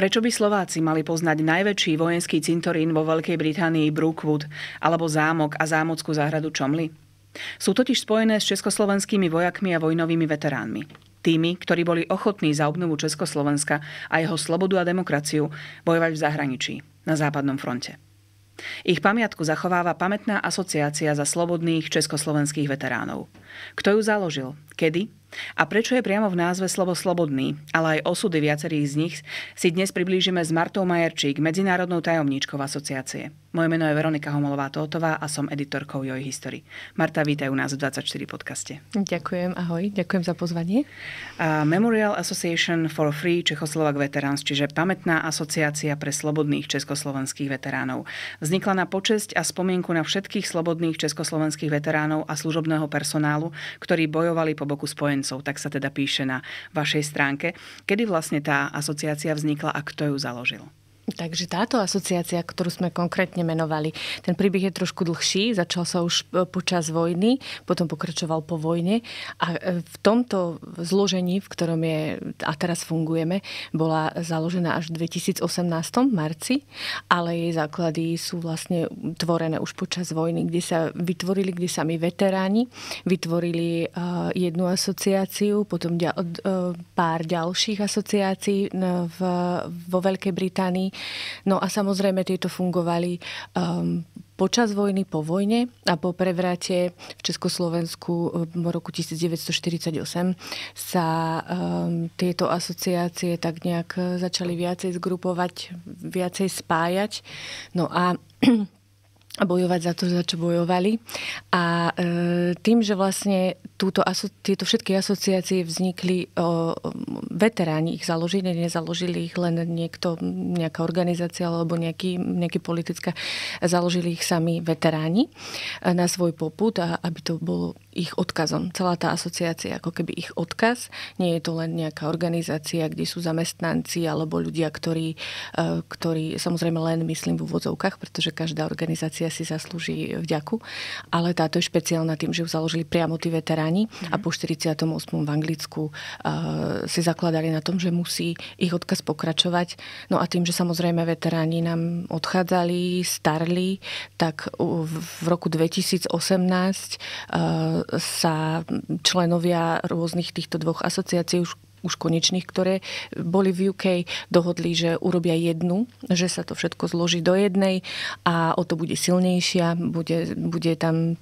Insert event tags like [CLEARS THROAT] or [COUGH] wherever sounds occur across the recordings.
Prečo by Slováci mali poznať najväčší vojenský cintorín vo Veľkej Británii Brookwood alebo zámok a zámockú záhradu Čomly? Sú totiž spojené s československými vojakmi a vojnovými veteránmi. Tými, ktorí boli ochotní za obnovu Československa a jeho slobodu a demokraciu bojovať v zahraničí, na západnom fronte. Ich pamiatku zachováva pamätná asociácia za slobodných československých veteránov. Kto ju založil, kedy a prečo je priamo v názve slovo slobodný, ale aj osudy viacerých z nich, si dnes priblížime s Martou Majerčík, medzinárodnou tajomníčkou asociácie. Moje meno je Veronika homolová Totová a som editorkou Joj History. Marta, vítaj u nás v 24 podcaste. Ďakujem, ahoj, ďakujem za pozvanie. A Memorial Association for Free Czechoslovak Veterans, čiže pamätná asociácia pre slobodných československých veteránov. Vznikla na počesť a spomienku na všetkých slobodných československých veteránov a služobného personálu, ktorí bojovali po boku spojených utečencov, tak sa teda píše na vašej stránke. Kedy vlastne tá asociácia vznikla a kto ju založil? Takže táto asociácia, ktorú sme konkrétne menovali, ten príbeh je trošku dlhší, začal sa už e, počas vojny, potom pokračoval po vojne a e, v tomto zložení, v ktorom je a teraz fungujeme, bola založená až v 2018 marci, ale jej základy sú vlastne tvorené už počas vojny, kde sa vytvorili, kde sami veteráni vytvorili e, jednu asociáciu, potom pár ďalších asociácií vo Veľkej Británii No a samozrejme tieto fungovali um, počas vojny, po vojne a po prevrate v Československu um, v roku 1948 sa um, tieto asociácie tak nejak eh, začali viacej zgrupovať, viacej spájať. No a [CLEARS THROAT] a bojovať za to, za čo bojovali. A e, tým, že vlastne túto, aso- tieto všetky asociácie vznikli, e, o, veteráni ich založili, nezaložili ich len niekto, nejaká organizácia alebo nejaký, nejaký politická, založili ich sami veteráni e, na svoj poput, a aby to bolo ich odkazom. Celá tá asociácia ako keby ich odkaz. Nie je to len nejaká organizácia, kde sú zamestnanci alebo ľudia, ktorí, e, ktorí samozrejme len myslím v úvodzovkách, pretože každá organizácia si zaslúži vďaku. Ale táto je špeciálna tým, že ju založili priamo tí veteráni mm. a po 48. v Anglicku uh, si zakladali na tom, že musí ich odkaz pokračovať. No a tým, že samozrejme veteráni nám odchádzali, starli, tak v roku 2018 uh, e, sa členovia rôznych týchto dvoch asociácií už už konečných, ktoré boli v UK, dohodli, že urobia jednu, že sa to všetko zloží do jednej a o to bude silnejšia, bude, bude tam,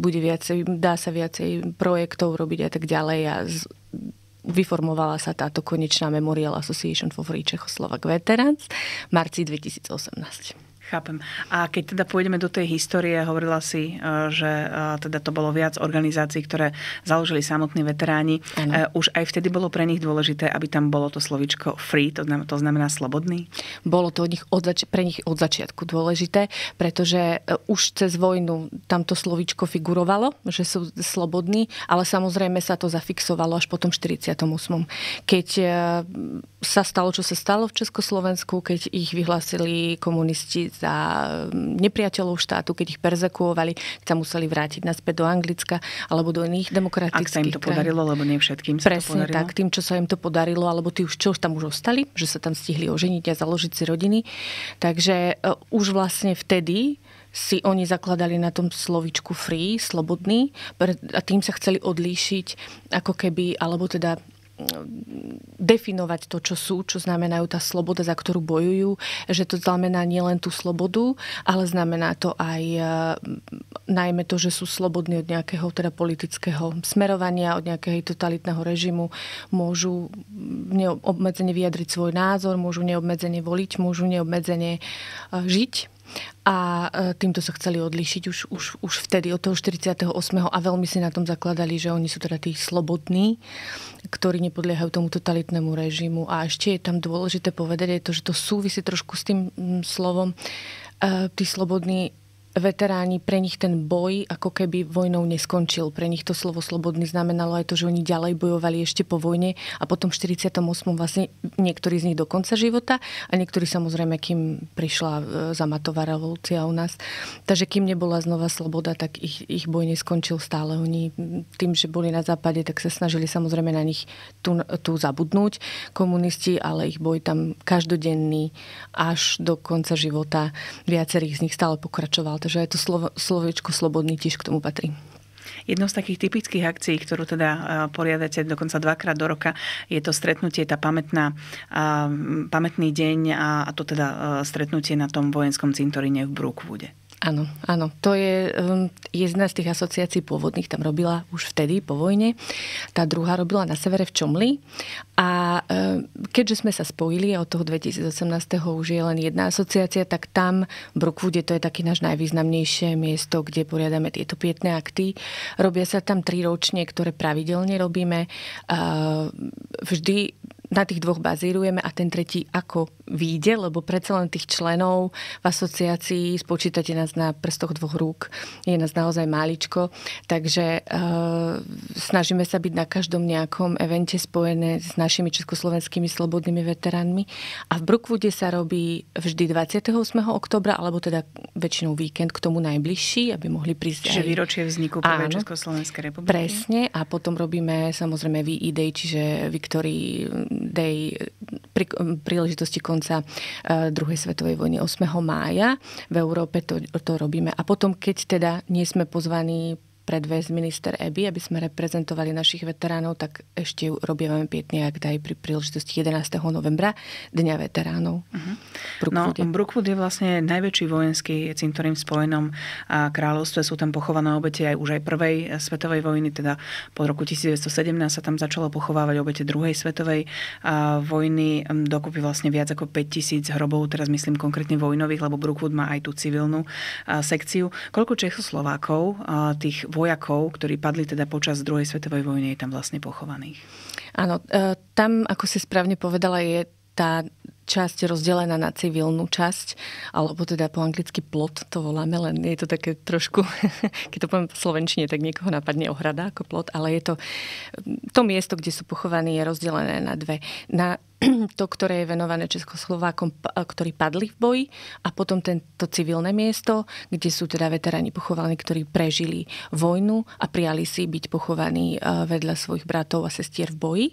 bude viacej, dá sa viacej projektov robiť a tak ďalej a z, vyformovala sa táto konečná Memorial Association for Free Czechoslovak Veterans v marci 2018. Chápem. A keď teda pôjdeme do tej histórie, hovorila si, eh, že eh, teda to bolo viac organizácií, ktoré založili samotní veteráni. Ano. Eh, už aj vtedy bolo pre nich dôležité, aby tam bolo to slovičko free, to znamená, to znamená slobodný? Bolo to od nich od zač- pre nich od začiatku dôležité, pretože už cez vojnu tamto slovičko figurovalo, že sú slobodní, ale samozrejme sa to zafixovalo až potom 48. Keď sa stalo, čo sa stalo v Československu, keď ich vyhlásili komunisti za mm, nepriateľov štátu, keď ich perzekuovali, keď sa museli vrátiť naspäť do Anglicka alebo do iných demokratických Ak sa im to krajín. podarilo, lebo nie všetkým sa Presne to podarilo. tak, tým, čo sa im to podarilo, alebo tí už, čo už tam už ostali, že sa tam stihli oženiť a založiť si rodiny. Takže e, už vlastne vtedy si oni zakladali na tom slovičku free, slobodný a tým sa chceli odlíšiť ako keby, alebo teda definovať to, čo sú, čo znamenajú tá sloboda, za ktorú bojujú, že to znamená nielen tú slobodu, ale znamená to aj e, najmä to, že sú slobodní od nejakého teda politického smerovania, od nejakého totalitného režimu, môžu neobmedzene vyjadriť svoj názor, môžu neobmedzene voliť, môžu neobmedzene e, žiť a e, týmto sa chceli odlíšiť už, už, už vtedy od toho 48. a veľmi si na tom zakladali, že oni sú teda tí slobodní, ktorí nepodliehajú tomu totalitnému režimu. A ešte je tam dôležité povedať je to, že to súvisí trošku s tým mm, slovom. E, tí slobodní veteráni, pre nich ten boj ako keby vojnou neskončil. Pre nich to slovo slobodný znamenalo aj to, že oni ďalej bojovali ešte po vojne a potom v 48. vlastne niektorí z nich do konca života a niektorí samozrejme, kým prišla e, zamatová revolúcia u nás. Takže kým nebola znova sloboda, tak ich, ich boj neskončil stále. Oni tým, že boli na západe, tak sa snažili samozrejme na nich tu, tu zabudnúť komunisti, ale ich boj tam každodenný až do konca života viacerých z nich stále pokračoval spomínal, takže teda aj to slovo, slovičko slobodný tiež k tomu patrí. Jednou z takých typických akcií, ktorú teda e, poriadate dokonca dvakrát do roka, je to stretnutie, tá pamätná, pamätný deň a, a to teda e, stretnutie na tom vojenskom cintoríne v Brookwoode. Áno, áno. To je um, jedna z tých asociácií pôvodných, tam robila už vtedy, po vojne. Tá druhá robila na severe v Čomli. A um, keďže sme sa spojili a od toho 2018. už je len jedna asociácia, tak tam v Brookwoode, to je taký náš najvýznamnejšie miesto, kde poriadame tieto pietné akty. Robia sa tam tri ročne, ktoré pravidelne robíme. Uh, vždy na tých dvoch bazírujeme a ten tretí ako výjde, lebo predsa len tých členov v asociácii spočítate nás na prstoch dvoch rúk. Je nás naozaj máličko, takže e, snažíme sa byť na každom nejakom evente spojené s našimi československými slobodnými veteránmi. A v Brookwoode sa robí vždy 28. oktobra, alebo teda väčšinou víkend k tomu najbližší, aby mohli prísť Čiže aj... výročie vzniku prvej Československej republiky. Presne. A potom robíme samozrejme VE Day, čiže Victory Day eh, pri eh, príležitosti konca eh, druhej svetovej vojny 8. mája. V Európe to, to robíme. A potom, keď teda nie sme pozvaní predviesť minister EBI, aby sme reprezentovali našich veteránov, tak ešte robíme pietne, ak aj pri príležitosti 11. novembra, Dňa veteránov. Uh-huh. Brookwood no, je. Brookwood je vlastne najväčší vojenský cintorín v Spojenom kráľovstve. Sú tam pochované obete aj už aj prvej svetovej vojny, teda po roku 1917 sa tam začalo pochovávať obete druhej svetovej vojny. Dokopy vlastne viac ako 5000 hrobov, teraz myslím konkrétne vojnových, lebo Brookwood má aj tú civilnú sekciu. Koľko Čechoslovákov tých vojakov, ktorí padli teda počas druhej svetovej vojny, je tam vlastne pochovaných. Áno, e, tam, ako si správne povedala, je tá časť rozdelená na civilnú časť, alebo teda po anglicky plot to voláme, len je to také trošku, [LAUGHS] keď to poviem v slovenčine, tak niekoho napadne ohrada ako plot, ale je to, to miesto, kde sú pochovaní, je rozdelené na dve. Na [CLEARS THROAT] to, ktoré je venované Československom, eh, ktorí padli v boji a potom tento civilné miesto, kde sú teda veteráni pochovaní, ktorí prežili vojnu a prijali si byť pochovaní eh, vedľa svojich bratov a sestier v boji.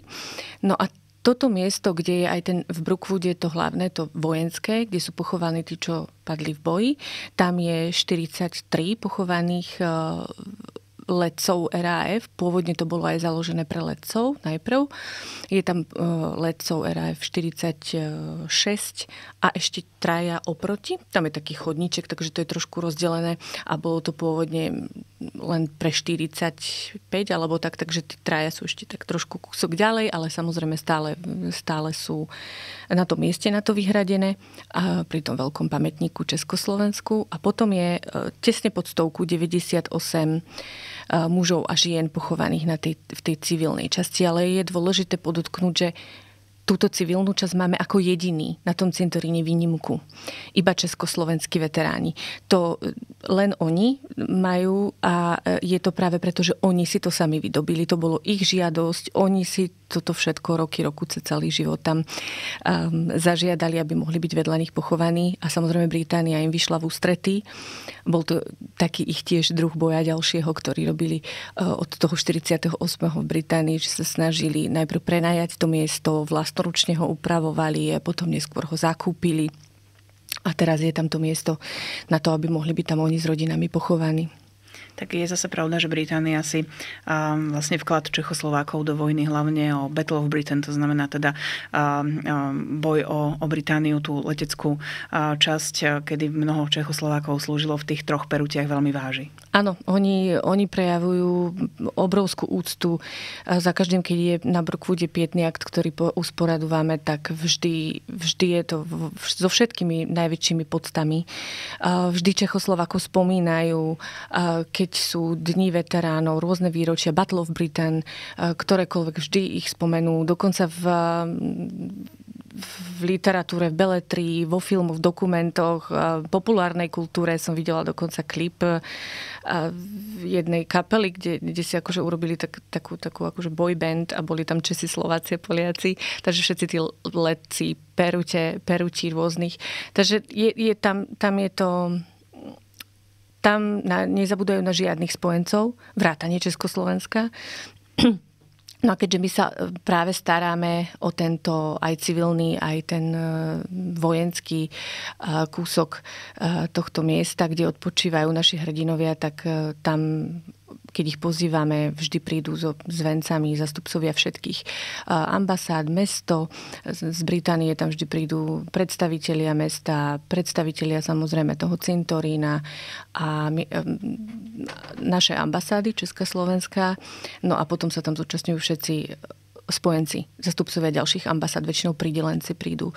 No a toto miesto, kde je aj ten v Brookwoode to hlavné, to vojenské, kde sú pochovaní tí, čo padli v boji, tam je 43 pochovaných eh, letcov RAF. Pôvodne to bolo aj založené pre letcov najprv. Je tam eh, letcov RAF 46 a ešte traja oproti. Tam je taký chodníček, takže to je trošku rozdelené a bolo to pôvodne len pre 45 alebo tak, takže tí traja sú ešte tak trošku kúsok ďalej, ale samozrejme stále, stále sú na tom mieste na to vyhradené a pri tom veľkom pamätníku Československu. A potom je e, tesne pod stovku 98 e, mužov a žien pochovaných na tej, v tej civilnej časti, ale je dôležité podotknúť, že túto civilnú časť máme ako jediný na tom cintoríne výnimku. Iba československí veteráni. To e, len oni majú a e, je to práve preto, že oni si to sami vydobili. To bolo ich žiadosť, oni si toto všetko roky, roku, celý život tam um, zažiadali, aby mohli byť vedľa nich pochovaní a samozrejme Británia im vyšla v ústretí. Bol to taký ich tiež druh boja ďalšieho, ktorí robili uh, od toho 48. v Británii, že sa snažili najprv prenajať to miesto, vlastnoručne ho upravovali a potom neskôr ho zakúpili. A teraz je tam to miesto na to, aby mohli byť tam oni s rodinami pochovaní tak je zase pravda, že Británia si um, vlastne vklad Čechoslovákov do vojny, hlavne o Battle of Britain, to znamená teda um, boj o, o Britániu, tú leteckú uh, časť, kedy mnoho Čechoslovákov slúžilo v tých troch perutiach veľmi váži. Áno, oni, oni prejavujú obrovskú úctu. Za každým, keď je na Brookwoode pietný akt, ktorý po, usporadúvame, tak vždy, vždy je to so všetkými najväčšími podstami. Vždy Čechoslovako spomínajú, keď sú dni veteránov, rôzne výročia, Battle of Britain, ktorékoľvek vždy ich spomenú. Dokonca v v literatúre, v beletrii, vo filmoch, v dokumentoch, v populárnej kultúre. Som videla dokonca klip a v jednej kapeli, kde, kde si akože urobili tak, takú, takú akože boy band a boli tam Česi, Slováci, Poliaci, takže všetci tí letci, perute, perutí rôznych. Takže je, je tam, tam je to tam na, nezabudajú na žiadnych spojencov, vrátanie Československa. No a keďže my sa e, práve staráme o tento aj civilný, aj ten e, vojenský e, kúsok tohto miesta, kde odpočívajú naši hrdinovia, tak tam keď ich pozývame, vždy prídu so zvencami zastupcovia všetkých eh, ambasád, mesto. Z Británie tam vždy prídu predstavitelia mesta, predstavitelia samozrejme toho cintorína a my, eh, naše ambasády Česká, Slovenská. No a potom sa tam zúčastňujú všetci eh, spojenci, zastupcovia ďalších ambasád, väčšinou pridelenci prídu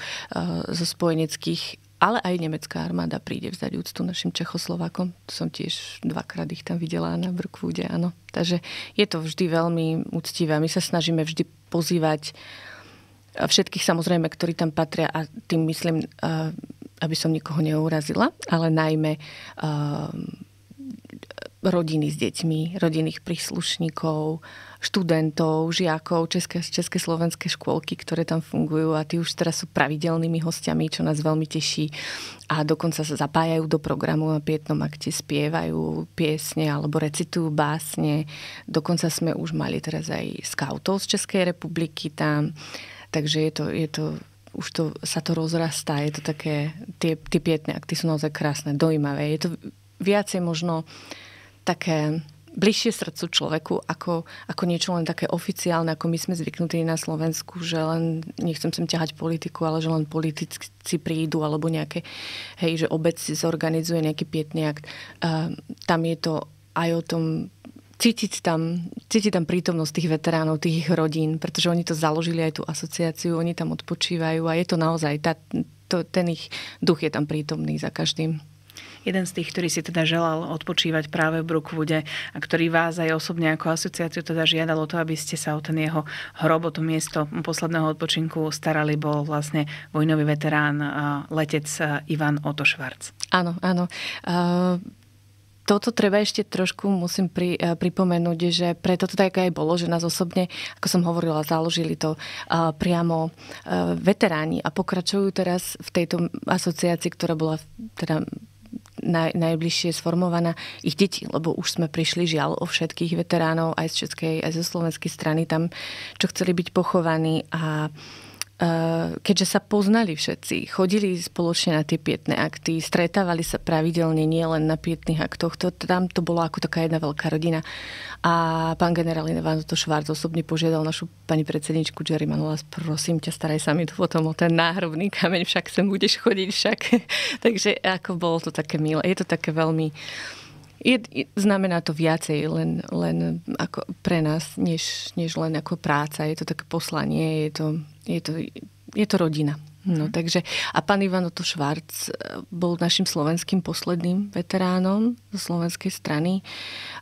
zo spojeneckých ale aj nemecká armáda príde vzdať úctu našim Čechoslovákom. Som tiež dvakrát ich tam videla na Brkvúde, áno. Takže je to vždy veľmi úctivé. My sa snažíme vždy pozývať e, všetkých samozrejme, ktorí tam patria a tým myslím, e, aby som nikoho neurazila, ale najmä e, rodiny s deťmi, rodinných príslušníkov, študentov, žiakov české, české slovenské škôlky, ktoré tam fungujú a tí už teraz sú pravidelnými hostiami, čo nás veľmi teší a dokonca sa zapájajú do programu na pietnom akte, spievajú piesne alebo recitujú básne. Dokonca sme už mali teraz aj skautov z Českej republiky tam, takže je to, je to už to, sa to rozrastá, je to také, tie, tie pietne akty sú naozaj krásne, dojímavé. Je to viacej možno uh, také bližšie srdcu človeku ako, ako niečo len také oficiálne, ako my sme zvyknutí na Slovensku, že len nechcem sem ťahať politiku, ale že len politici prídu alebo nejaké, hej, že obec si zorganizuje nejaký pietný akt. Uh, tam je to aj o tom cítiť tam, cítiť tam prítomnosť tých veteránov, tých ich rodín, pretože oni to založili aj tú asociáciu, oni tam odpočívajú a je to naozaj, tá, to, ten ich duch je tam prítomný za každým jeden z tých, ktorý si teda želal odpočívať práve v Brookwoode a ktorý vás aj osobne ako asociáciu teda žiadalo to, aby ste sa o ten jeho hrob, o to miesto posledného odpočinku starali, bol vlastne vojnový veterán, letec Ivan Otto Švarc. Áno, áno. Uh toto treba ešte trošku musím pri, pripomenúť, že preto to tak aj bolo, že nás osobne, ako som hovorila, založili to priamo veteráni a pokračujú teraz v tejto asociácii, ktorá bola teda naj, najbližšie sformovaná ich deti, lebo už sme prišli žiaľ o všetkých veteránov aj z českej, aj zo slovenskej strany tam, čo chceli byť pochovaní a Eh, keďže sa poznali všetci, chodili spoločne na tie pietné akty, stretávali sa pravidelne nielen na pietných aktoch, to, tam to bolo ako taká jedna veľká rodina. A pán generál Ivan to Švárd osobne požiadal našu pani predsedničku Jerry Manuela, prosím ťa, staraj sa mi to potom o ten náhrobný kameň, však sem budeš chodiť však. [LAUGHS] Takže ako bolo to také milé. Je to také veľmi... je, znamená to viacej len, len ako pre nás, než, než len ako práca. Je to také poslanie, je to je to, je to rodina. No, mhm. takže, a pán Ivan Otto e, bol našim slovenským posledným veteránom zo slovenskej strany.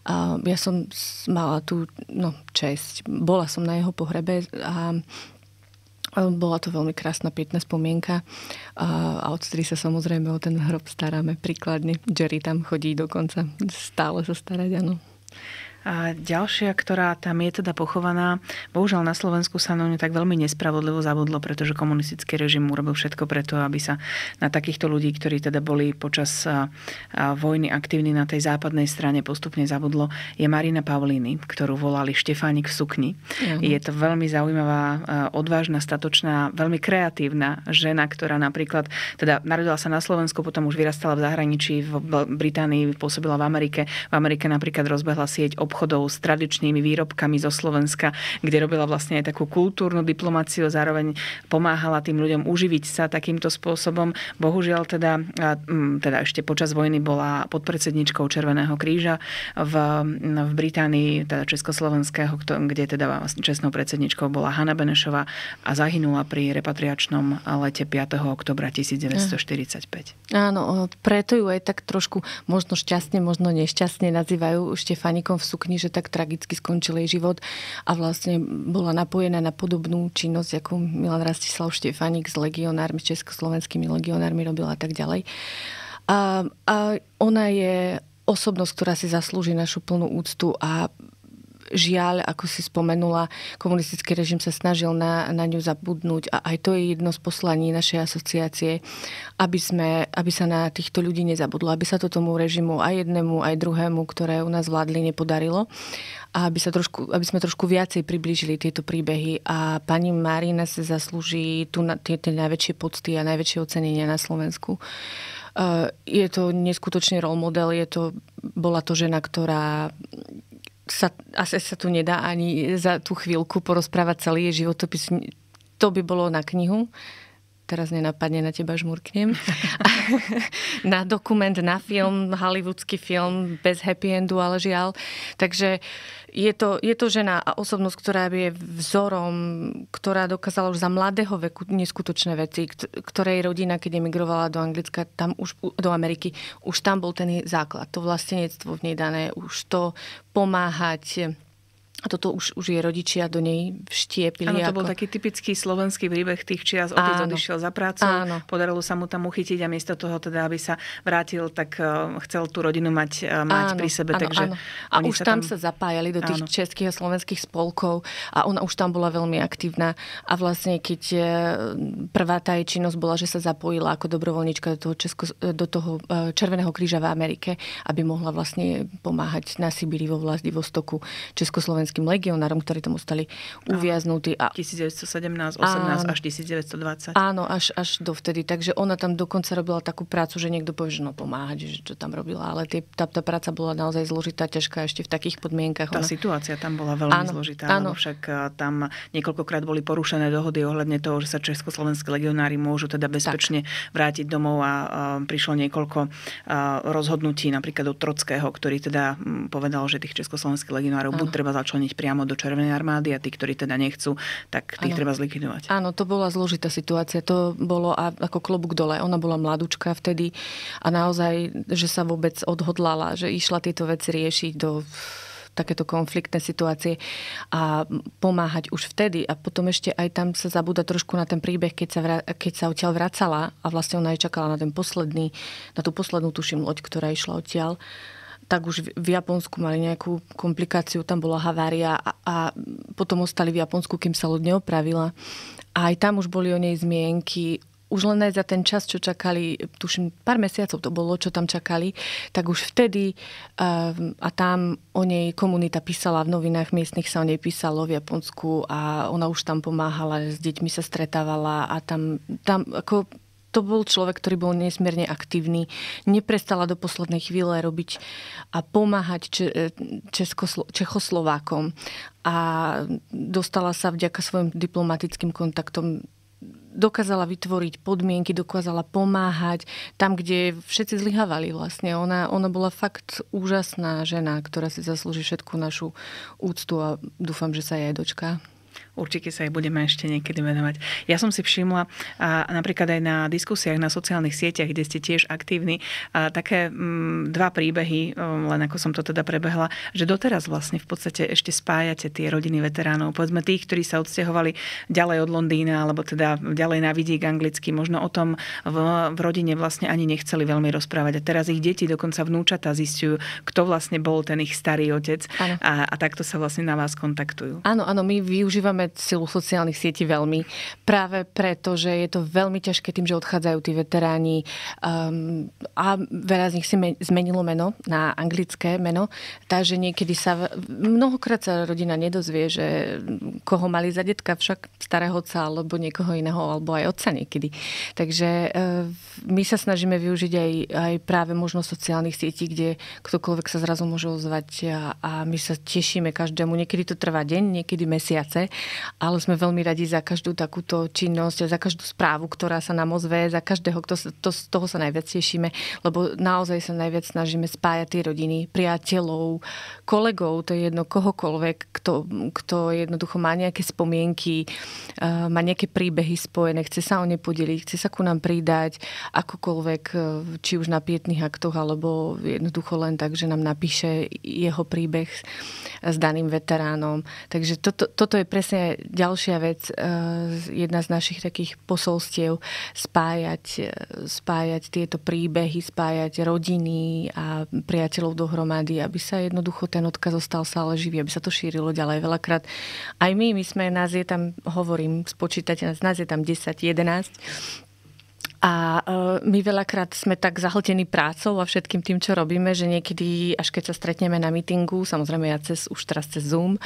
A ja som mala tú no, česť. Bola som na jeho pohrebe a bola to veľmi krásna, pietná spomienka a odtedy sa samozrejme o ten hrob staráme príkladne. Jerry tam chodí dokonca, stále sa starať, áno. A ďalšia, ktorá tam je teda pochovaná, bohužiaľ na Slovensku sa na ňu tak veľmi nespravodlivo zabudlo, pretože komunistický režim urobil všetko preto, aby sa na takýchto ľudí, ktorí teda boli počas vojny aktívni na tej západnej strane, postupne zabudlo, je Marina Pavlíny, ktorú volali Štefánik v sukni. Mhm. Je to veľmi zaujímavá, odvážna, statočná, veľmi kreatívna žena, ktorá napríklad, teda narodila sa na Slovensku, potom už vyrastala v zahraničí, v Británii, pôsobila v Amerike. V Amerike napríklad rozbehla sieť obchodov obchodov s tradičnými výrobkami zo Slovenska, kde robila vlastne aj takú kultúrnu diplomáciu, zároveň pomáhala tým ľuďom uživiť sa takýmto spôsobom. Bohužiaľ teda, mm, teda ešte počas vojny bola podpredsedničkou Červeného kríža v, v Británii, teda Československého, kde teda vlastne čestnou predsedničkou bola Hanna Benešová a zahynula pri repatriačnom lete 5. oktobra 1945. Áno, preto ju aj tak trošku možno šťastne, možno nešťastne nazývajú Štefanikom v sukni že tak tragicky skončil jej život a vlastne bola napojená na podobnú činnosť, ako Milan Rastislav Štefanik s legionármi, československými legionármi robila a tak ďalej. A, a ona je osobnosť, ktorá si zaslúži našu plnú úctu a žiaľ, ako si spomenula, komunistický režim sa snažil na, na ňu zabudnúť a aj to je jedno z poslaní našej asociácie, aby, sme, aby sa na týchto ľudí nezabudlo, aby sa to tomu režimu aj jednému, aj druhému, ktoré u nás vládli, nepodarilo a aby, sa trošku, aby sme trošku viacej priblížili tieto príbehy a pani Marina sa zaslúži tu na, tie, tie najväčšie pocty a najväčšie ocenenia na Slovensku. E, je to neskutočný role model, je to, bola to žena, ktorá sa, asi sa tu nedá ani za tú chvíľku porozprávať celý jej životopis. To by bolo na knihu. Teraz nenapadne na teba žmurknem. [LAUGHS] [LAUGHS] na dokument, na film, hollywoodsky film, bez happy endu, ale žiaľ. Takže uh, je to, je to žena a osobnosť, ktorá je vzorom, ktorá dokázala už za mladého veku neskutočné veci, ktorej rodina, keď emigrovala do Anglicka, tam už, do Ameriky, už tam bol ten základ, to vlastenectvo v nej dané, už to pomáhať a toto už, už je rodičia do nej vštiepili. Áno, to ako... bol taký typický slovenský príbeh tých čias. Otec Áno. odišiel za prácu, Áno. podarilo sa mu tam uchytiť a miesto toho teda, aby sa vrátil, tak eh, chcel tú rodinu mať, eh, mať Áno. pri sebe. Áno, takže Áno. A už sa tam sa zapájali do tých Áno. českých a slovenských spolkov a ona už tam bola veľmi aktívna. A vlastne keď eh, prvá tá jej činnosť bola, že sa zapojila ako dobrovoľníčka do toho, Česko, do toho Červeného kríža v Amerike, aby mohla vlastne pomáhať na Sibiri vo stoku Československu slovenským legionárom, ktorí tomu stali uviaznutí. A... 1917, 18 a... až 1920. Áno, až, až dovtedy. Takže ona tam dokonca robila takú prácu, že niekto povie, že no pomáhať, že čo tam robila. Ale tie, tá, tá práca bola naozaj zložitá, ťažká ešte v takých podmienkach. Tá ona... situácia tam bola veľmi áno, zložitá. Áno. Však tam niekoľkokrát boli porušené dohody ohľadne toho, že sa československí legionári môžu teda bezpečne tak. vrátiť domov a, prišlo niekoľko rozhodnutí napríklad od Trockého, ktorý teda povedal, že tých československých legionárov buď treba začať začleniť priamo do Červenej armády a tí, ktorí teda nechcú, tak tých ano. treba zlikvidovať. Áno, to bola zložitá situácia. To bolo ako klobúk dole. Ona bola mladúčka vtedy a naozaj, že sa vôbec odhodlala, že išla tieto veci riešiť do takéto konfliktné situácie a pomáhať už vtedy. A potom ešte aj tam sa zabúda trošku na ten príbeh, keď sa, vra- keď sa odtiaľ vracala a vlastne ona aj čakala na ten posledný, na tú poslednú tuším loď, ktorá išla odtiaľ tak už v Japonsku mali nejakú komplikáciu, tam bola havária a, a potom ostali v Japonsku, kým sa loď neopravila. A aj tam už boli o nej zmienky, už len aj za ten čas, čo čakali, tuším, pár mesiacov to bolo, čo tam čakali, tak už vtedy uh, a tam o nej komunita písala, v novinách miestnych sa o nej písalo v Japonsku a ona už tam pomáhala, s deťmi sa stretávala a tam, tam ako to bol človek, ktorý bol nesmierne aktívny. Neprestala do poslednej chvíle robiť a pomáhať e, Čechoslovákom. A dostala sa vďaka svojim diplomatickým kontaktom dokázala vytvoriť podmienky, dokázala pomáhať tam, kde všetci zlyhávali vlastne. Ona, ona bola fakt úžasná žena, ktorá si zaslúži všetku našu úctu a dúfam, že sa jej dočka. dočká. Určite sa jej budeme ešte niekedy venovať. Ja som si všimla a napríklad aj na diskusiách na sociálnych sieťach, kde ste tiež aktívni, a také m, mm, dva príbehy, len ako som to teda prebehla, že doteraz vlastne v podstate ešte spájate tie rodiny veteránov, povedzme tých, ktorí sa odsťahovali ďalej od Londýna, alebo teda ďalej na vidiek anglicky, možno o tom v, v rodine vlastne ani nechceli veľmi rozprávať. A teraz ich deti, dokonca vnúčata zistujú, kto vlastne bol ten ich starý otec a, a takto sa vlastne na vás kontaktujú. Áno, áno, my využívame silu sociálnych sietí veľmi. Práve preto, že je to veľmi ťažké tým, že odchádzajú tí veteráni um, a veľa z nich si me- zmenilo meno na anglické meno, takže niekedy sa mnohokrát sa rodina nedozvie, že koho mali za detka, však starého otca alebo niekoho iného, alebo aj otca niekedy. Takže e, my sa snažíme využiť aj, aj práve možnosť sociálnych sietí, kde ktokoľvek sa zrazu môže ozvať a, a my sa tešíme každému. Niekedy to trvá deň, niekedy mesiace, ale sme veľmi radi za každú takúto činnosť, za každú správu, ktorá sa nám ozve, za každého, kto sa, to, z toho sa najviac tešíme, lebo naozaj sa najviac snažíme spájať tie rodiny, priateľov, kolegov, to je jedno kohokoľvek, kto, kto jednoducho má nejaké spomienky, eh, má nejaké príbehy spojené, chce sa o ne podeliť, chce sa ku nám pridať, akokoľvek, eh, či už na pietných aktoch, alebo jednoducho len tak, že nám napíše jeho príbeh s daným veteránom. Takže toto, toto je presne ďalšia vec, e, jedna z našich takých posolstiev, spájať, e, spájať tieto príbehy, spájať rodiny a priateľov dohromady, aby sa jednoducho ten odkaz ostal stále živý, aby sa to šírilo ďalej. Veľakrát aj my, my sme, nás je tam, hovorím, spočítať, nás je tam 10, 11, a e, my veľakrát sme tak zahltení prácou a všetkým tým, čo robíme, že niekedy, až keď sa stretneme na mítingu, samozrejme ja cez, už teraz cez Zoom,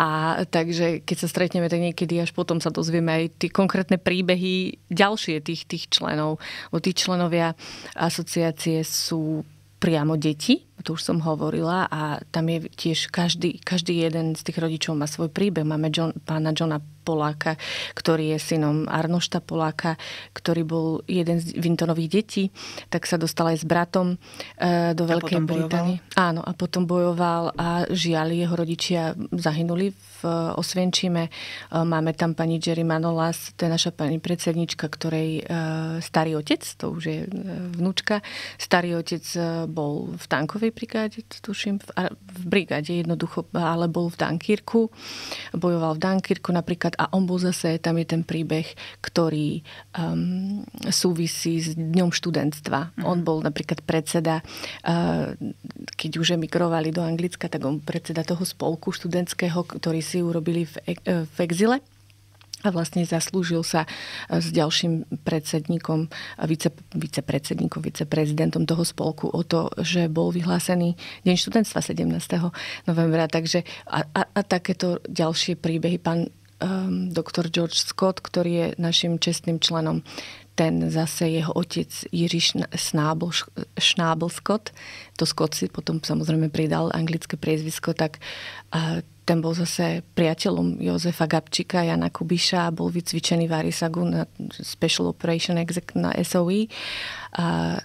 a takže keď sa stretneme, tak niekedy až potom sa dozvieme aj tie konkrétne príbehy ďalšie tých, tých členov. Bo tí členovia asociácie sú priamo deti, to už som hovorila a tam je tiež každý, každý jeden z tých rodičov má svoj príbeh. Máme John, pána Johna Poláka, ktorý je synom Arnošta Poláka, ktorý bol jeden z Vintonových detí, tak sa dostal aj s bratom e, do Veľkej Británie. Áno, a potom bojoval a žiaľ, jeho rodičia zahynuli v e, Osvienčime. E, máme tam pani Jerry Manolas, to je naša pani predsednička, ktorej e, starý otec, to už je e, vnúčka, starý otec e, bol v tankovej tankovej brigáde, tuším, v, v brigáde jednoducho, ale bol v Dankirku, bojoval v Dankirku napríklad a on bol zase, tam je ten príbeh, ktorý um, súvisí s Dňom študentstva. Mm. On bol napríklad predseda, uh, keď už emigrovali do Anglicka, tak on predseda toho spolku študentského, ktorý si urobili v, e-, v exile a vlastne zaslúžil sa e, s ďalším predsedníkom, vice, vicepredsedníkom, viceprezidentom toho spolku o to, že bol vyhlásený Deň študentstva 17. novembra. Takže a, a, a takéto ďalšie príbehy. Pán um, doktor George Scott, ktorý je našim čestným členom, ten zase jeho otec Jiří Šnábel, Šnábel Scott, to Scott si potom samozrejme pridal anglické priezvisko, tak uh, ten bol zase priateľom Jozefa Gabčíka, Jana Kubiša, bol vycvičený v Arisagu na Special Operation Exec na SOE. A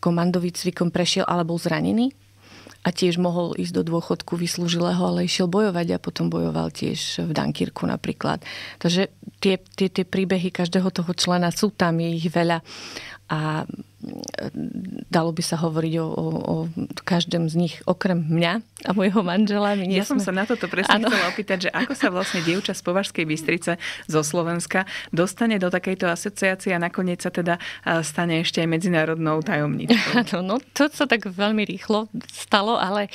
komandový cvikom prešiel, ale bol zranený a tiež mohol ísť do dôchodku vyslúžilého, ale išiel bojovať a potom bojoval tiež v Dankirku napríklad. Takže tie, tie, tie príbehy každého toho člena sú tam, je ich veľa a Mm, dalo by sa hovoriť o, o, o každom z nich, okrem mňa a môjho manžela. My ja sme... som sa na toto presne ano. chcela opýtať, že ako sa vlastne dievča z Považskej Bystrice zo Slovenska dostane do takejto asociácie a nakoniec sa teda stane ešte aj medzinárodnou tajomníčkou. [LAUGHS] Áno, no to sa tak veľmi rýchlo stalo, ale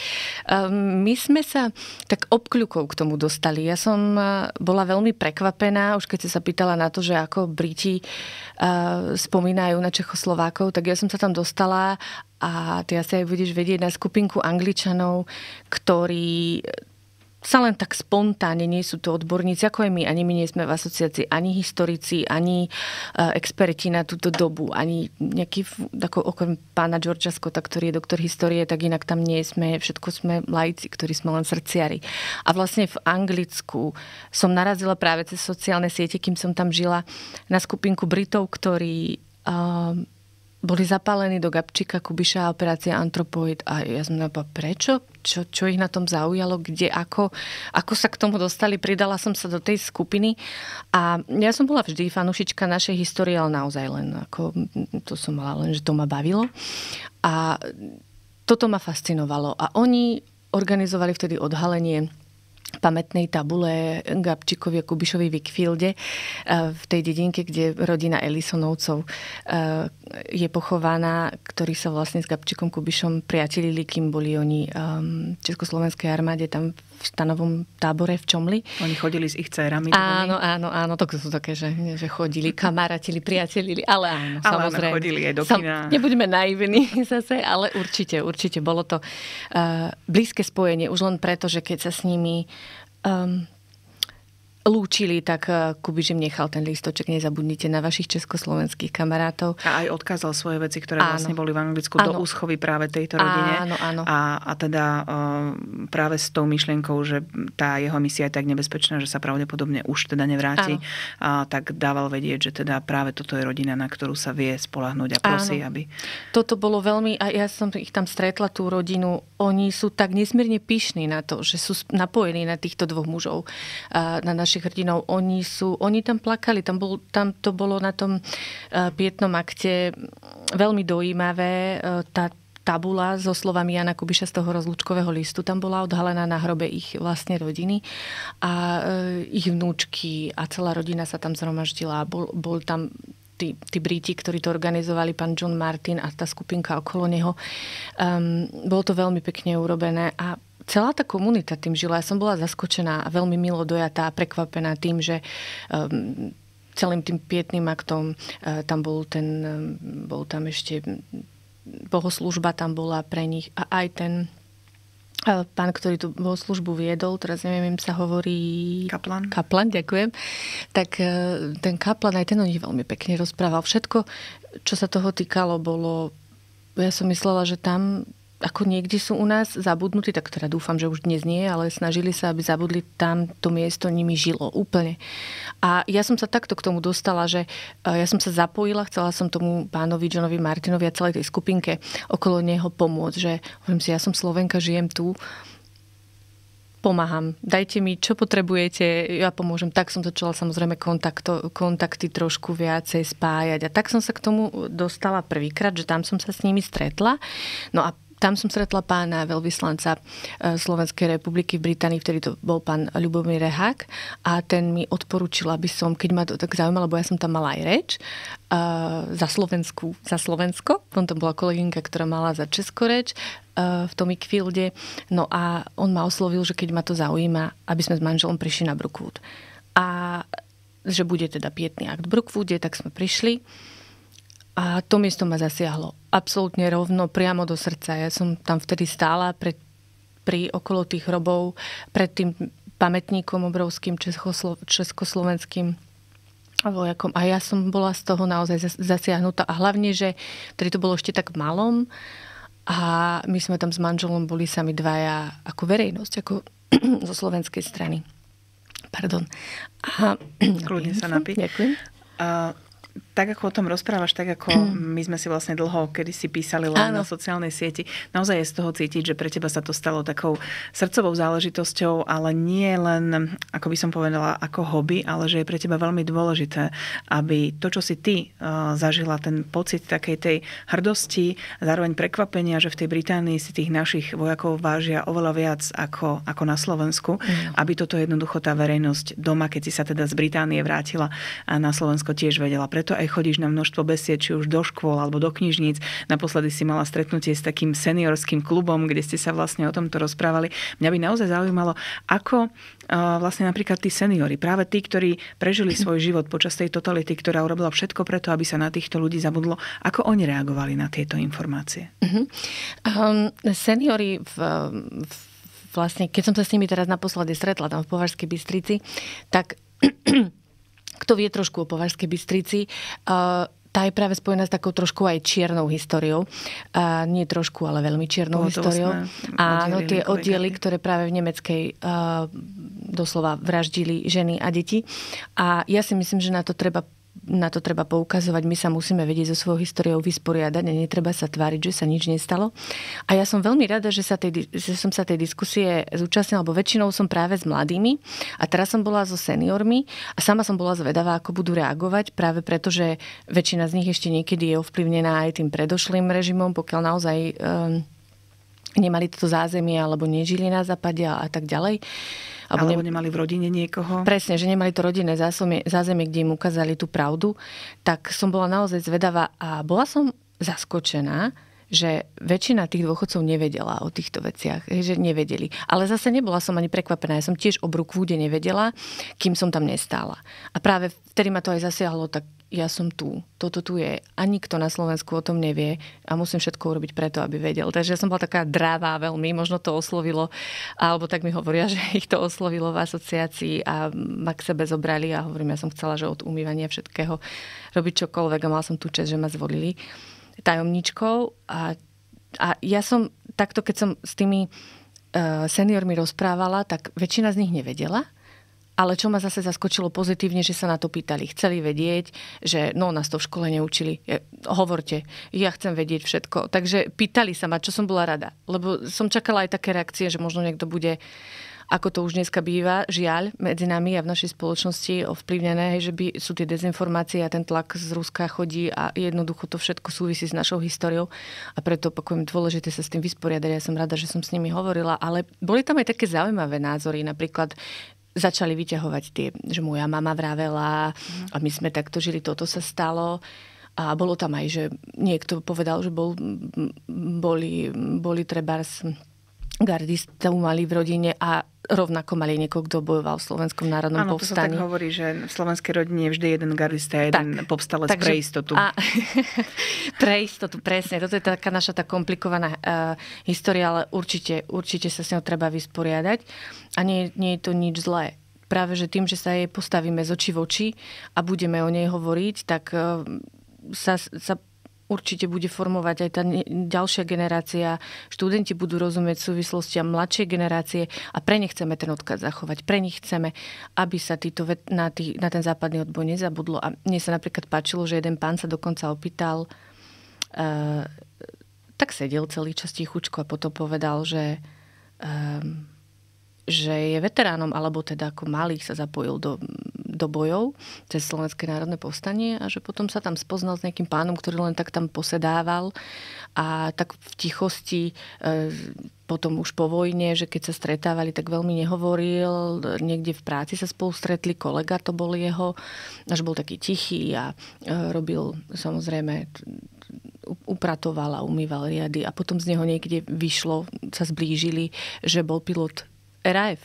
um, my sme sa tak obkľukou k tomu dostali. Ja som bola veľmi prekvapená, už keď si sa pýtala na to, že ako Briti spomínajú na Čechoslovákov, tak ja som sa tam dostala a ty asi aj budeš vedieť na skupinku angličanov, ktorí sa len tak spontánne, nie sú to odborníci ako aj my, ani my nie sme v asociácii, ani historici, ani e, experti na túto dobu, ani nejaký, ako okrem pána Georgia Scotta, ktorý je doktor histórie, tak inak tam nie sme, všetko sme laici, ktorí sme len srdciari. A vlastne v Anglicku som narazila práve cez sociálne siete, kým som tam žila, na skupinku Britov, ktorí uh, boli zapálení do Gabčíka Kubiša a operácia Antropoid. A ja som napadla, prečo? Čo, čo ich na tom zaujalo? Kde, ako, ako sa k tomu dostali? Pridala som sa do tej skupiny a ja som bola vždy fanušička našej histórie, ale naozaj len ako, to som mala len, že to ma bavilo. A toto ma fascinovalo. A oni organizovali vtedy odhalenie pamätnej tabule Gabčíkovi a Kubišovi v Wickfielde, e, v tej dedinke, kde rodina Elisonovcov e, je pochovaná, ktorí sa vlastne s Gabčíkom Kubišom priatelili, kým boli oni e, v Československej armáde tam v v stanovom tábore v Čomli. Oni chodili s ich cérami. Áno, áno, áno, to sú také, že, že chodili, kamarátili, [LAUGHS] priatelili, ale áno, ale samozrejme. chodili aj do kina. Sam, nebuďme naivní [LAUGHS] zase, ale určite, určite bolo to uh, blízke spojenie, už len preto, že keď sa s nimi um, lúčili, tak že eh, nechal ten lístoček, nezabudnite na vašich československých kamarátov. A aj odkázal svoje veci, ktoré áno. vlastne boli v Anglicku áno. do úschovy práve tejto rodine. Áno, áno. A, a teda um, práve s tou myšlienkou, že tá jeho misia je tak nebezpečná, že sa pravdepodobne už teda nevráti, a, tak dával vedieť, že teda práve toto je rodina, na ktorú sa vie spolahnuť a prosí, áno. aby... Toto bolo veľmi, a ja som ich tam stretla, tú rodinu, oni sú tak nesmierne pyšní na to, že sú napojení na týchto dvoch mužov, eh, na naš našich hrdinov, oni sú, oni tam plakali, tam, bol, tam to bolo na tom eh, pietnom akte mm, veľmi dojímavé, eh, tá tabula so slovami Jana Kubiša z toho rozlúčkového listu tam bola odhalená na hrobe ich vlastne rodiny a eh, ich vnúčky a celá rodina sa tam zhromaždila. Bol, bol tam tí, tí Briti, ktorí to organizovali, pán John Martin a tá skupinka okolo neho. Um, bolo to veľmi pekne urobené a celá tá komunita tým žila. Ja som bola zaskočená a veľmi milo dojatá a prekvapená tým, že um, celým tým pietným aktom uh, tam bol ten, um, bol tam ešte bohoslužba tam bola pre nich a aj ten eh, pán, ktorý tú bohoslužbu viedol, teraz neviem, im sa hovorí... Kaplan. Kaplan, ďakujem. Tak eh, ten kaplan, aj ten o nich veľmi pekne rozprával. Všetko, čo sa toho týkalo, bolo... Ja som myslela, že tam ako niekde sú u nás zabudnutí, tak teda dúfam, že už dnes nie, ale snažili sa, aby zabudli tam, to miesto nimi žilo úplne. A ja som sa takto k tomu dostala, že e, ja som sa zapojila, chcela som tomu pánovi Johnovi Martinovi a celej tej skupinke okolo neho pomôcť, že hovorím si, ja som Slovenka, žijem tu, pomáham. Dajte mi, čo potrebujete, ja pomôžem. Tak som začala samozrejme kontakto, kontakty trošku viacej spájať. A tak som sa k tomu dostala prvýkrát, že tam som sa s nimi stretla. No a tam som stretla pána veľvyslanca e, Slovenskej republiky v Británii, vtedy to bol pán Ľubomír Rehák a ten mi odporučil, aby som, keď ma to tak zaujímalo, lebo ja som tam mala aj reč, uh, za Slovensku, za Slovensko. On tam bola kolegynka, ktorá mala za Česko reč e, v tom Ickfielde. No a on ma oslovil, že keď ma to zaujíma, aby sme s manželom prišli na Brookwood. A že bude teda pietný akt v Brookwoode, tak sme prišli. A to miesto ma zasiahlo absolútne rovno, priamo do srdca. Ja som tam vtedy stála pred, pri okolo tých hrobov, pred tým pamätníkom obrovským českoslo, československým vojakom. A ja som bola z toho naozaj zasiahnutá. A hlavne, že vtedy to bolo ešte tak malom a my sme tam s manželom boli sami dvaja ako verejnosť, ako [CLEARS THROAT] zo slovenskej strany. Pardon. [CLEARS THROAT] Kľudne sa napiť. Ďakujem. A tak ako o tom rozprávaš, tak ako mm. my sme si vlastne dlho kedy si písali len na sociálnej sieti, naozaj je z toho cítiť, že pre teba sa to stalo takou srdcovou záležitosťou, ale nie len, ako by som povedala, ako hobby, ale že je pre teba veľmi dôležité, aby to, čo si ty uh, zažila, ten pocit takej tej hrdosti, zároveň prekvapenia, že v tej Británii si tých našich vojakov vážia oveľa viac ako, ako na Slovensku, mm. aby toto jednoducho tá verejnosť doma, keď si sa teda z Británie vrátila, a eh, na Slovensko tiež vedela. Preto aj chodíš na množstvo besied, či už do škôl alebo do knižníc. Naposledy si mala stretnutie s takým seniorským klubom, kde ste sa vlastne o tomto rozprávali. Mňa by naozaj zaujímalo, ako vlastne napríklad tí seniory, práve tí, ktorí prežili [CLEARS THROAT] svoj život počas tej totality, ktorá urobila všetko preto, aby sa na týchto ľudí zabudlo, ako oni reagovali na tieto informácie? uh mhm. Um, ehm, seniory v, v vlastne, keď som sa s nimi teraz naposledy stretla tam v Považskej Bystrici, tak [CLEARS THROAT] kto vie trošku o Považskej Bystrici, eh, tá je práve spojená s takou trošku aj čiernou históriou. Eh, nie trošku, ale veľmi čiernou Bolo históriou. Vlastne áno, tie oddiely, ktoré práve v nemeckej eh, doslova vraždili ženy a deti. A ja si myslím, že na to treba na to treba poukazovať. My sa musíme vedieť so svojou históriou vysporiadať a netreba sa tváriť, že sa nič nestalo. A ja som veľmi rada, že, sa tej, že som sa tej diskusie zúčastnila, lebo väčšinou som práve s mladými a teraz som bola so seniormi a sama som bola zvedavá, ako budú reagovať, práve preto, že väčšina z nich ešte niekedy je ovplyvnená aj tým predošlým režimom, pokiaľ naozaj... Um, nemali toto zázemie alebo nežili na západe a, a tak ďalej. Alebo, alebo nemali v rodine niekoho. Presne, že nemali to rodinné zázemie, zázemie, kde im ukázali tú pravdu. Tak som bola naozaj zvedavá a bola som zaskočená, že väčšina tých dôchodcov nevedela o týchto veciach, že nevedeli. Ale zase nebola som ani prekvapená. Ja som tiež o Brookwoode nevedela, kým som tam nestála. A práve vtedy ma to aj zasiahlo tak ja som tu, toto tu je a nikto na Slovensku o tom nevie a musím všetko urobiť preto, aby vedel. Takže ja som bola taká dravá veľmi, možno to oslovilo, alebo tak mi hovoria, [LAUGHS] že ich to oslovilo v asociácii a ma k sebe zobrali a hovorím, ja som chcela, že od umývania všetkého robiť čokoľvek a mala som tú čest, že ma zvolili tajomničkou a, a ja som takto, keď som s tými uh, seniormi rozprávala, tak väčšina z nich nevedela, ale čo ma zase zaskočilo pozitívne, že sa na to pýtali. Chceli vedieť, že no, nás to v škole neučili. Ja, hovorte, ja chcem vedieť všetko. Takže pýtali sa ma, čo som bola rada. Lebo som čakala aj také reakcie, že možno niekto bude ako to už dneska býva, žiaľ, medzi nami a v našej spoločnosti ovplyvnené, že by sú tie dezinformácie a ten tlak z Ruska chodí a jednoducho to všetko súvisí s našou históriou a preto opakujem, dôležité sa s tým vysporiadať. Ja som rada, že som s nimi hovorila, ale boli tam aj také zaujímavé názory, napríklad začali vyťahovať tie, že moja mama vravela mhm. a my sme takto žili, toto sa stalo. A bolo tam aj, že niekto povedal, že bol, boli, boli trebárs gardistov mali v rodine a rovnako mali niekoho, kto bojoval v Slovenskom národnom Áno, povstaní. Áno, to sa tak hovorí, že v slovenskej rodine je vždy jeden gardista a jeden tak, povstalec takže, pre istotu. A, [LAUGHS] pre istotu, presne. Toto je taká naša tá komplikovaná uh, história, ale určite, určite sa s ňou treba vysporiadať. A nie, nie je to nič zlé. Práve, že tým, že sa jej postavíme z očí v oči a budeme o nej hovoriť, tak uh, sa, sa určite bude formovať aj tá ďalšia generácia. Študenti budú rozumieť a mladšej generácie a pre nich chceme ten odkaz zachovať. Pre nich chceme, aby sa títo vet- na, tý, na ten západný odboj nezabudlo. A mne sa napríklad páčilo, že jeden pán sa dokonca opýtal, uh, tak sedel celý čas tichučko a potom povedal, že, um, že je veteránom, alebo teda ako malý sa zapojil do do bojov cez Slovenské národné povstanie a že potom sa tam spoznal s nejakým pánom, ktorý len tak tam posedával a tak v tichosti e, potom už po vojne, že keď sa stretávali, tak veľmi nehovoril. Niekde v práci sa spolu stretli, kolega to bol jeho, až bol taký tichý a e, robil samozrejme upratoval a umýval riady a potom z neho niekde vyšlo, sa zblížili, že bol pilot RAF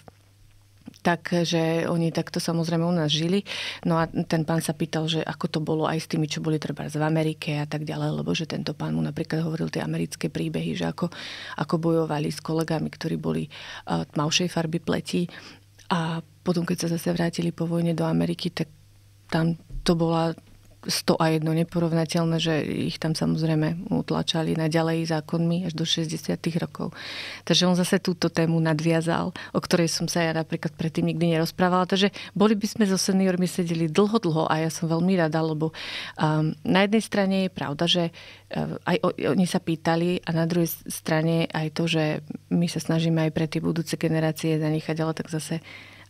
tak, že oni takto samozrejme u nás žili. No a ten pán sa pýtal, že ako to bolo aj s tými, čo boli treba v Amerike a tak ďalej, lebo že tento pán mu napríklad hovoril tie americké príbehy, že ako, ako bojovali s kolegami, ktorí boli tmavšej farby pleti a potom, keď sa zase vrátili po vojne do Ameriky, tak tam to bola 101 neporovnateľné, že ich tam samozrejme utlačali naďalej zákonmi až do 60. rokov. Takže on zase túto tému nadviazal, o ktorej som sa ja napríklad predtým nikdy nerozprávala. Takže boli by sme so seniormi sedeli dlho, dlho a ja som veľmi rada, lebo um, na jednej strane je pravda, že um, aj oni sa pýtali a na druhej strane aj to, že my sa snažíme aj pre tie budúce generácie zanechať, ale tak zase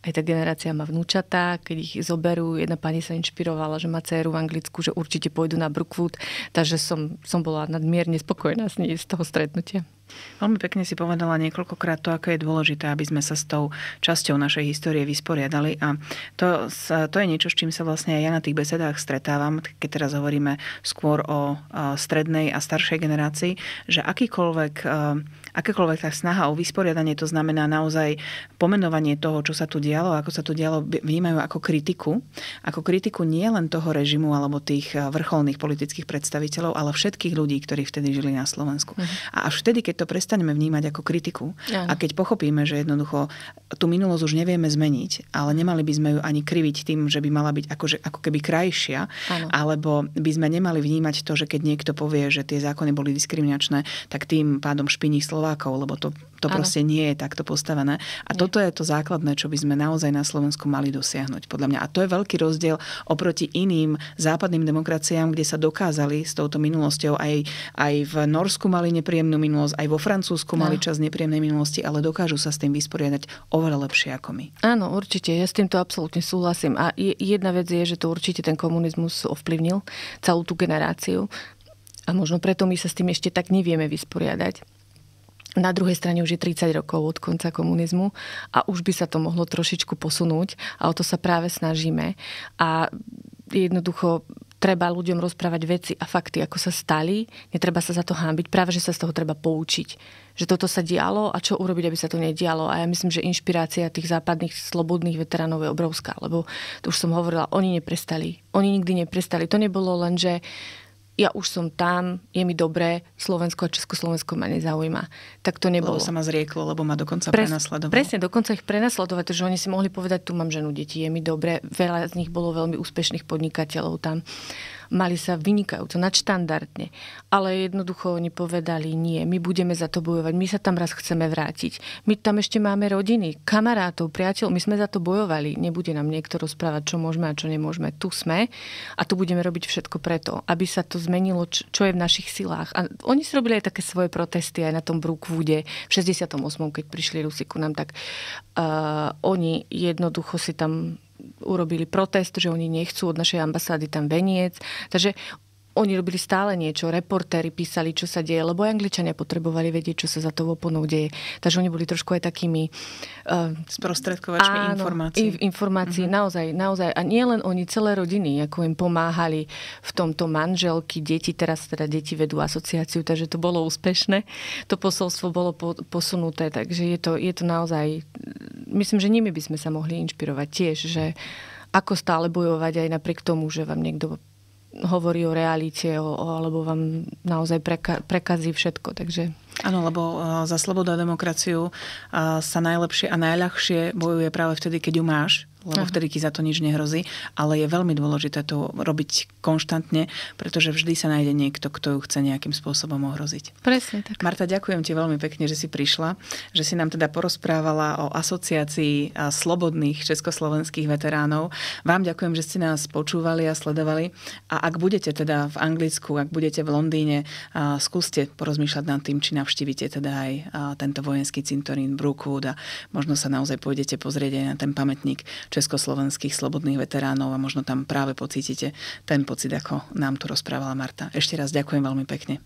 aj tá generácia má vnúčatá, keď ich zoberú, jedna pani sa inšpirovala, že má dceru v Anglicku, že určite pôjdu na Brookwood, takže som, som bola nadmierne spokojná s nimi z toho stretnutia. Veľmi pekne si povedala niekoľkokrát to, ako je dôležité, aby sme sa s tou časťou našej histórie vysporiadali. A to, to je niečo, s čím sa vlastne aj ja na tých besedách stretávam, keď teraz hovoríme skôr o strednej a staršej generácii, že akýkoľvek akákoľvek tá snaha o vysporiadanie, to znamená naozaj pomenovanie toho, čo sa tu dialo, ako sa tu dialo, vnímajú ako kritiku. Ako kritiku nie len toho režimu alebo tých eh, vrcholných politických predstaviteľov, ale všetkých ľudí, ktorí vtedy žili na Slovensku. Mhm. A až vtedy, keď to prestaneme vnímať ako kritiku ano. a keď pochopíme, že jednoducho tú minulosť už nevieme zmeniť, ale nemali by sme ju ani kriviť tým, že by mala byť akože, ako keby krajšia, ano. alebo by sme nemali vnímať to, že keď niekto povie, že tie zákony boli diskriminačné, tak tým pádom špiní slova Slovákov, lebo to, to proste nie je takto postavené. A nie. toto je to základné, čo by sme naozaj na Slovensku mali dosiahnuť, podľa mňa. A to je veľký rozdiel oproti iným západným demokraciám, kde sa dokázali s touto minulosťou. Aj, aj v Norsku mali nepríjemnú minulosť, aj vo Francúzsku no. mali čas nepríjemnej minulosti, ale dokážu sa s tým vysporiadať oveľa lepšie ako my. Áno, určite. Ja s týmto absolútne súhlasím. A jedna vec je, že to určite ten komunizmus ovplyvnil celú tú generáciu. A možno preto my sa s tým ešte tak nevieme vysporiadať na druhej strane už je 30 rokov od konca komunizmu a už by sa to mohlo trošičku posunúť a o to sa práve snažíme. A jednoducho treba ľuďom rozprávať veci a fakty, ako sa stali. Netreba sa za to hábiť, práve že sa z toho treba poučiť. Že toto sa dialo a čo urobiť, aby sa to nedialo. A ja myslím, že inšpirácia tých západných slobodných veteránov je obrovská, lebo to už som hovorila, oni neprestali. Oni nikdy neprestali. To nebolo len, že ja už som tam, je mi dobré, Slovensko a Československo ma nezaujíma. Tak to nebolo. Lebo sa ma zrieklo, lebo ma dokonca Pres, prenasledovalo. Presne, dokonca ich prenasledovať, takže oni si mohli povedať, tu mám ženu, deti, je mi dobre. Veľa z nich bolo veľmi úspešných podnikateľov tam mali sa vynikajúco, nadštandardne. Ale jednoducho oni povedali, nie, my budeme za to bojovať, my sa tam raz chceme vrátiť. My tam ešte máme rodiny, kamarátov, priateľov, my sme za to bojovali. Nebude nám niekto rozprávať, čo môžeme a čo nemôžeme. Tu sme a tu budeme robiť všetko preto, aby sa to zmenilo, čo je v našich silách. A oni si robili aj také svoje protesty aj na tom Brookwoode v 68. keď prišli Rusi ku nám, tak uh, oni jednoducho si tam urobili protest, že oni nechcú od našej ambasády tam veniec. Takže oni robili stále niečo, reportéri písali, čo sa deje, lebo aj Angličania potrebovali vedieť, čo sa za to oponou deje. Takže oni boli trošku aj takými... Uh, Sprostredkovačmi áno, informácií. Informácií, mm-hmm. naozaj, naozaj. A nie len oni, celé rodiny, ako im pomáhali v tomto manželky, deti, teraz teda deti vedú asociáciu, takže to bolo úspešné. To posolstvo bolo po, posunuté, takže je to, je to naozaj myslím, že nimi by sme sa mohli inšpirovať tiež, že ako stále bojovať aj napriek tomu, že vám niekto hovorí o realite o, o, alebo vám naozaj preka, prekazí všetko. Takže... Áno, lebo e, za slobodu a demokraciu e, sa najlepšie a najľahšie bojuje práve vtedy, keď ju máš lebo Aha. vtedy ti za to nič nehrozí, ale je veľmi dôležité to robiť konštantne, pretože vždy sa nájde niekto, kto ju chce nejakým spôsobom ohroziť. Presne tak. Marta, ďakujem ti veľmi pekne, že si prišla, že si nám teda porozprávala o asociácii slobodných československých veteránov. Vám ďakujem, že ste nás počúvali a sledovali a ak budete teda v Anglicku, ak budete v Londýne, skúste porozmýšľať nad tým, či navštívite teda aj tento vojenský cintorín Brookwood a možno sa naozaj pôjdete pozrieť aj na ten pamätník československých slobodných veteránov a možno tam práve pocítite ten pocit, ako nám tu rozprávala Marta. Ešte raz ďakujem veľmi pekne.